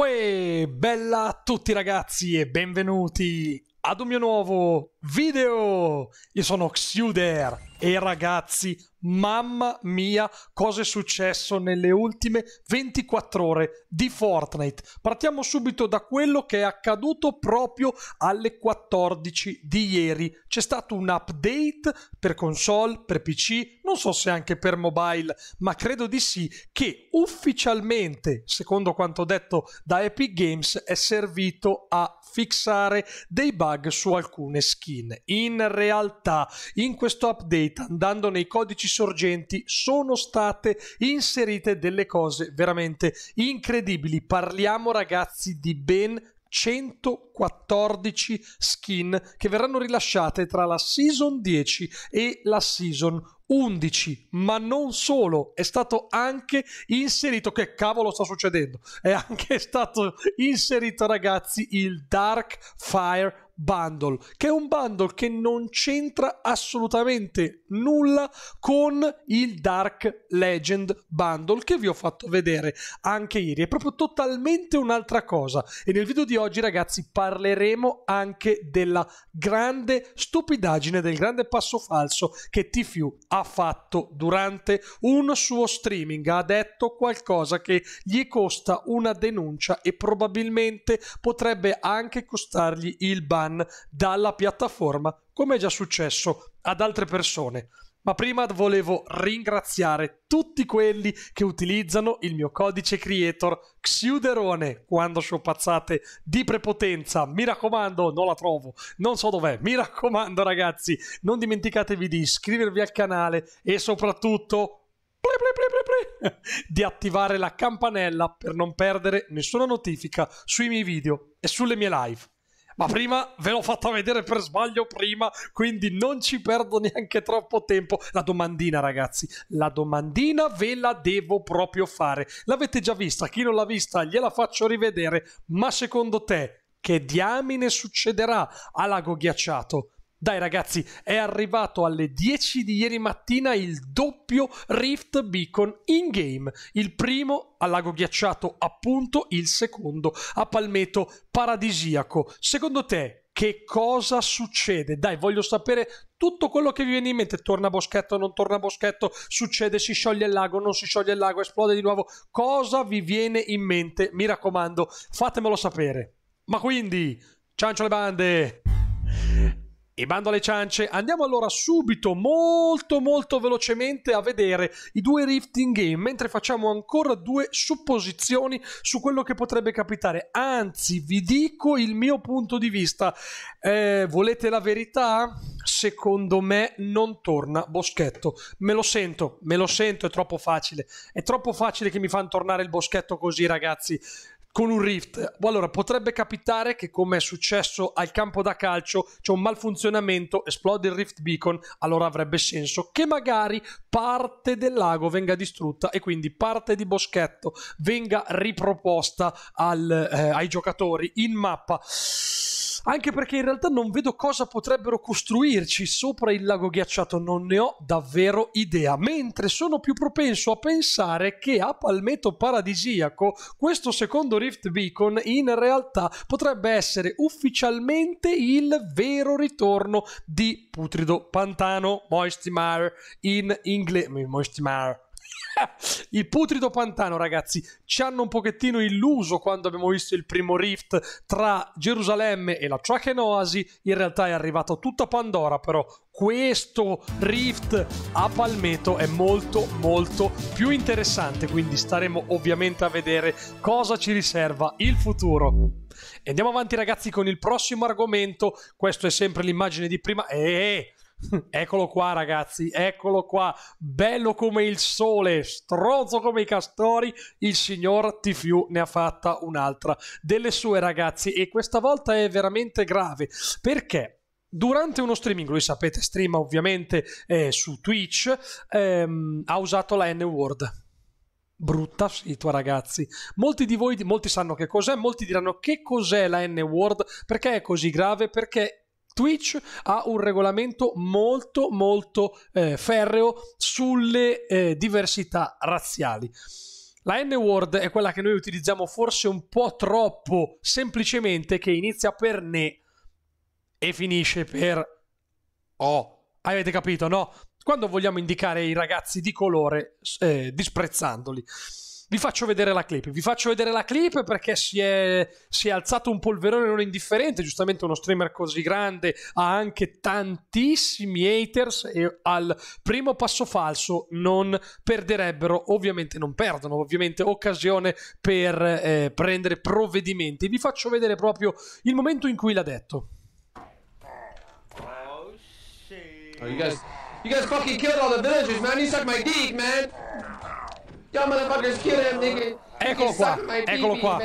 Uè, bella a tutti ragazzi e benvenuti ad un mio nuovo video! Io sono Xuder e ragazzi, mamma mia cosa è successo nelle ultime 24 ore di Fortnite. Partiamo subito da quello che è accaduto proprio alle 14 di ieri. C'è stato un update per console, per PC, non so se anche per mobile, ma credo di sì, che ufficialmente, secondo quanto detto da Epic Games, è servito a fixare dei bug su alcune skin. In realtà, in questo update, andando nei codici sorgenti, sono state inserite delle cose veramente incredibili. Parliamo ragazzi di ben 114 skin che verranno rilasciate tra la season 10 e la season 11. 11, ma non solo, è stato anche inserito, che cavolo sta succedendo, è anche stato inserito ragazzi il Dark Fire bundle, che è un bundle che non c'entra assolutamente nulla con il Dark Legend bundle che vi ho fatto vedere anche ieri. È proprio totalmente un'altra cosa. E nel video di oggi, ragazzi, parleremo anche della grande stupidaggine, del grande passo falso che TFU ha fatto durante un suo streaming. Ha detto qualcosa che gli costa una denuncia e probabilmente potrebbe anche costargli il bundle Gun dalla piattaforma, come è già successo ad altre persone. Ma prima volevo ringraziare tutti quelli che utilizzano il mio codice creator Xiuderone quando sono pazzate di prepotenza. Mi raccomando, non la trovo, non so dov'è. Mi raccomando ragazzi, non dimenticatevi di iscrivervi al canale e soprattutto ple, ple, ple, di attivare la campanella per non perdere nessuna notifica sui miei video e sulle mie live ma prima ve l'ho fatta vedere per sbaglio prima, quindi non ci perdo neanche troppo tempo. La domandina, ragazzi, la domandina ve la devo proprio fare. L'avete già vista, chi non l'ha vista gliela faccio rivedere, ma secondo te che diamine succederà all'ago ghiacciato? Dai ragazzi, è arrivato alle 10 di ieri mattina il doppio Rift Beacon in game, il primo a Lago Ghiacciato, appunto il secondo a Palmetto Paradisiaco. Secondo te che cosa succede? Dai, voglio sapere tutto quello che vi viene in mente, torna boschetto, non torna boschetto, succede, si scioglie il lago, non si scioglie il lago, esplode di nuovo, cosa vi viene in mente? Mi raccomando, fatemelo sapere. Ma quindi, ciancio le bande! E bando alle ciance, andiamo allora subito molto molto velocemente a vedere i due rift in game, mentre facciamo ancora due supposizioni su quello che potrebbe capitare. Anzi, vi dico il mio punto di vista. Eh, volete la verità? Secondo me non torna Boschetto. Me lo sento, me lo sento, è troppo facile. È troppo facile che mi fanno tornare il Boschetto così, ragazzi con un Rift. Allora, potrebbe capitare che, come è successo al campo da calcio, c'è un malfunzionamento, esplode il Rift Beacon, allora avrebbe senso che magari parte del lago venga distrutta e quindi parte di Boschetto venga riproposta al, eh, ai giocatori in mappa anche perché in realtà non vedo cosa potrebbero costruirci sopra il lago ghiacciato, non ne ho davvero idea, mentre sono più propenso a pensare che a Palmetto Paradisiaco questo secondo Rift Beacon in realtà potrebbe essere ufficialmente il vero ritorno di Putrido Pantano Moistimar in inglese Moistimar il putrido pantano, ragazzi, ci hanno un pochettino illuso quando abbiamo visto il primo rift tra Gerusalemme e la Trachenoasi. In realtà è arrivato tutta Pandora, però questo rift a Palmetto è molto molto più interessante, quindi staremo ovviamente a vedere cosa ci riserva il futuro. E andiamo avanti ragazzi con il prossimo argomento, questo è sempre l'immagine di prima. Eeeh! Eh, Eccolo qua, ragazzi, eccolo qua, bello come il sole, strozzo come i castori. Il signor Tfiu ne ha fatta un'altra delle sue, ragazzi, e questa volta è veramente grave perché. Durante uno streaming, lui sapete, streama ovviamente eh, su Twitch, ehm, ha usato la N-word brutta situa ragazzi molti di voi molti sanno che cos'è molti diranno che cos'è la n word perché è così grave perché Twitch ha un regolamento molto molto eh, ferreo sulle eh, diversità razziali. La N-word è quella che noi utilizziamo forse un po' troppo semplicemente che inizia per ne e finisce per o. Avete capito, no? Quando vogliamo indicare i ragazzi di colore eh, disprezzandoli vi faccio vedere la clip, vi faccio vedere la clip perché si è, si è alzato un polverone non indifferente, giustamente uno streamer così grande ha anche tantissimi haters e al primo passo falso non perderebbero, ovviamente non perdono, ovviamente occasione per eh, prendere provvedimenti. Vi faccio vedere proprio il momento in cui l'ha detto. Oh, shit. you guys, you guys fucking killed all the villagers, man. You suck my dick, man. Yo, him, eccolo qua, eccolo eh, qua.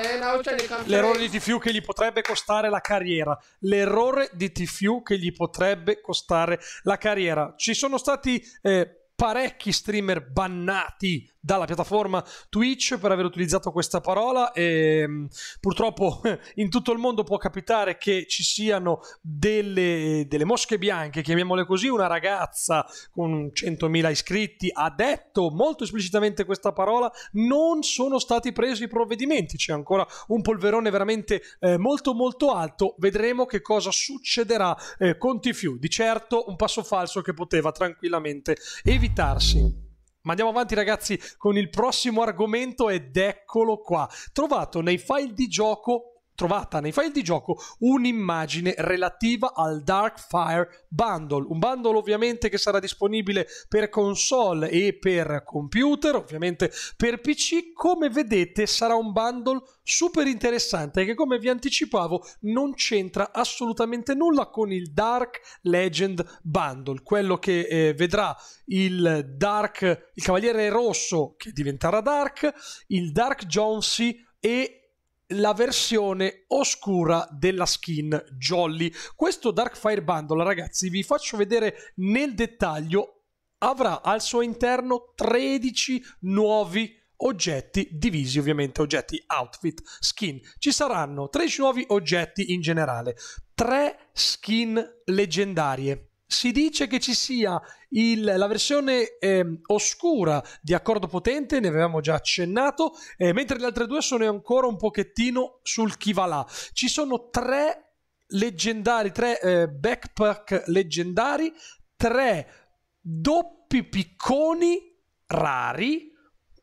L'errore di TFU che gli potrebbe costare la carriera. L'errore di TFU che gli potrebbe costare la carriera. Ci sono stati eh, parecchi streamer bannati dalla piattaforma Twitch per aver utilizzato questa parola e ehm, purtroppo in tutto il mondo può capitare che ci siano delle, delle mosche bianche, chiamiamole così, una ragazza con 100.000 iscritti ha detto molto esplicitamente questa parola, non sono stati presi i provvedimenti, c'è ancora un polverone veramente eh, molto molto alto, vedremo che cosa succederà eh, con Tifiù, di certo un passo falso che poteva tranquillamente evitarsi. Ma andiamo avanti ragazzi con il prossimo argomento ed eccolo qua. Trovato nei file di gioco trovata nei file di gioco un'immagine relativa al Dark Fire Bundle, un bundle ovviamente che sarà disponibile per console e per computer, ovviamente per PC, come vedete sarà un bundle super interessante che come vi anticipavo non c'entra assolutamente nulla con il Dark Legend Bundle, quello che eh, vedrà il Dark, il Cavaliere Rosso che diventerà Dark, il Dark Jonesy e la versione oscura della skin Jolly. Questo Darkfire Bundle, ragazzi, vi faccio vedere nel dettaglio, avrà al suo interno 13 nuovi oggetti divisi ovviamente oggetti outfit skin ci saranno 13 nuovi oggetti in generale 3 skin leggendarie si dice che ci sia il, la versione eh, oscura di Accordo Potente, ne avevamo già accennato, eh, mentre le altre due sono ancora un pochettino sul chi va là. Ci sono tre leggendari, tre eh, backpack leggendari, tre doppi picconi rari,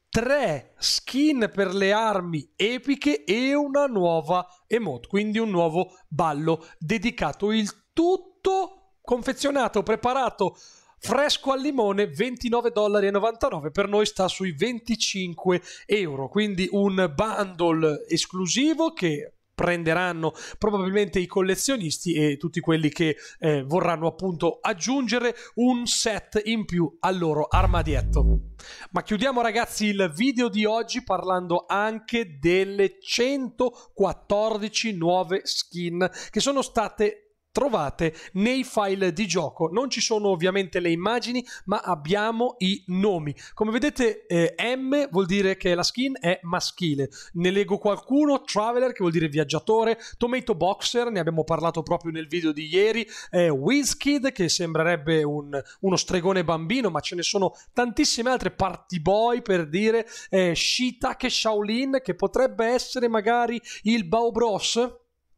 tre skin per le armi epiche e una nuova emote, quindi un nuovo ballo dedicato il tutto confezionato, preparato fresco al limone 29,99 dollari. per noi sta sui 25 euro quindi un bundle esclusivo che prenderanno probabilmente i collezionisti e tutti quelli che eh, vorranno appunto aggiungere un set in più al loro armadietto. Ma chiudiamo ragazzi il video di oggi parlando anche delle 114 nuove skin che sono state trovate nei file di gioco. Non ci sono ovviamente le immagini, ma abbiamo i nomi. Come vedete, eh, M vuol dire che la skin è maschile. Ne leggo qualcuno, Traveler che vuol dire viaggiatore, Tomato Boxer, ne abbiamo parlato proprio nel video di ieri, eh, Wizkid che sembrerebbe un, uno stregone bambino, ma ce ne sono tantissime altre, Party Boy per dire, eh, Shitake Shaolin che potrebbe essere magari il Bao Bros,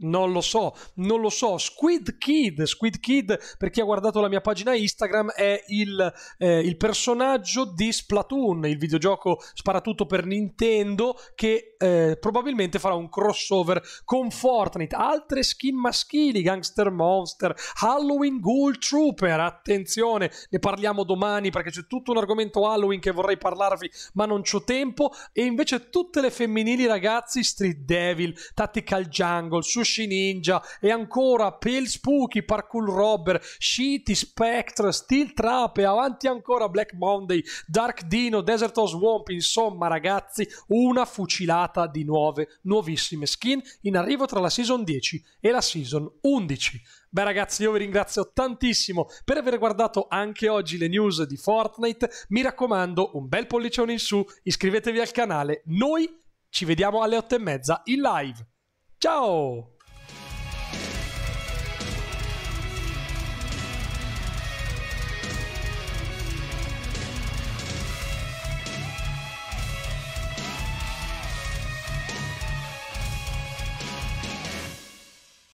non lo so, non lo so. Squid Kid, Squid Kid, per chi ha guardato la mia pagina Instagram, è il, eh, il personaggio di Splatoon, il videogioco sparatutto per Nintendo che eh, probabilmente farà un crossover con Fortnite, altre skin maschili, Gangster Monster, Halloween Ghoul Trooper, attenzione, ne parliamo domani perché c'è tutto un argomento Halloween che vorrei parlarvi ma non ho tempo, e invece tutte le femminili ragazzi, Street Devil, Tactical Jungle, Sushi Ninja e ancora Pale Spooky, Parkour Robber, Shitty, Spectre, Steel Trap e avanti ancora Black Monday, Dark Dino, Desert of Swamp, insomma ragazzi, una fucilata carrellata di nuove, nuovissime skin in arrivo tra la Season 10 e la Season 11. Beh ragazzi, io vi ringrazio tantissimo per aver guardato anche oggi le news di Fortnite. Mi raccomando, un bel pollicione in su, iscrivetevi al canale. Noi ci vediamo alle 8 e mezza in live. Ciao!